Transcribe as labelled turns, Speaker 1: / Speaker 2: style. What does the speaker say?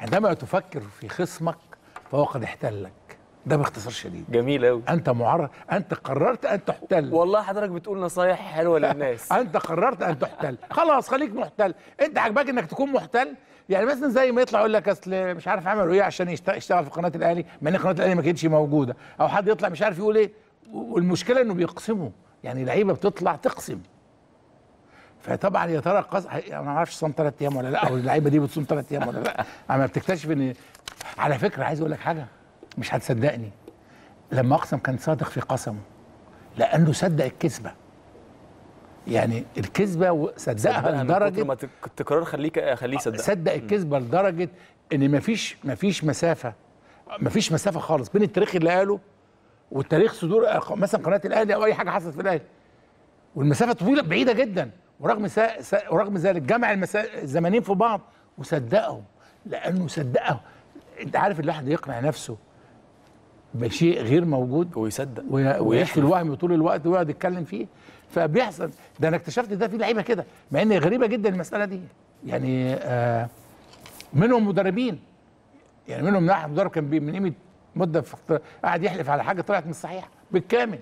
Speaker 1: عندما تفكر في خصمك فهو قد احتلك ده باختصار شديد جميل قوي انت معرض انت قررت ان تحتل والله حضرتك بتقول نصايح حلوه للناس انت قررت ان تحتل خلاص خليك محتل انت عاجباك انك تكون محتل يعني مثلا زي ما يطلع يقول لك اصل مش عارف عملوا ايه عشان يشتغل في قناه الاهلي مع ان قناه الاهلي ما كانتش موجوده او حد يطلع مش عارف يقول ايه والمشكله انه بيقسموا يعني لعيبه بتطلع تقسم فطبعا يا ترى قص... انا ما اعرفش صام ثلاث ايام ولا لا او اللعيبه دي بتصوم ثلاث ايام ولا لا اما بتكتشف ان على فكره عايز اقول لك حاجه مش هتصدقني لما اقسم كان صادق في قسمه لانه صدق الكذبه يعني الكذبه صدقها لدرجه ما
Speaker 2: التكرار خليك خليه يصدق صدق الكذبه
Speaker 1: لدرجه ان مفيش مفيش مسافه مفيش مسافه خالص بين التاريخ اللي قاله والتاريخ صدور مثلا قناه الاهلي او اي حاجه حصلت في الاهلي والمسافه طويله بعيده جدا ورغم سا... سا... ورغم ذلك جمع المسا... الزمانين في بعض وصدقهم لانه صدقهم انت عارف الواحد يقنع نفسه بشيء غير موجود ويصدق وي... ويعيش في الوهم طول الوقت ويقعد يتكلم فيه فبيحصل ده انا اكتشفت ده في لعيبه كده مع ان غريبه جدا المساله دي يعني آه منهم مدربين يعني منهم واحد مدرب كان من قيمه مده قاعد يحلف على حاجه طلعت مش صحيحه بالكامل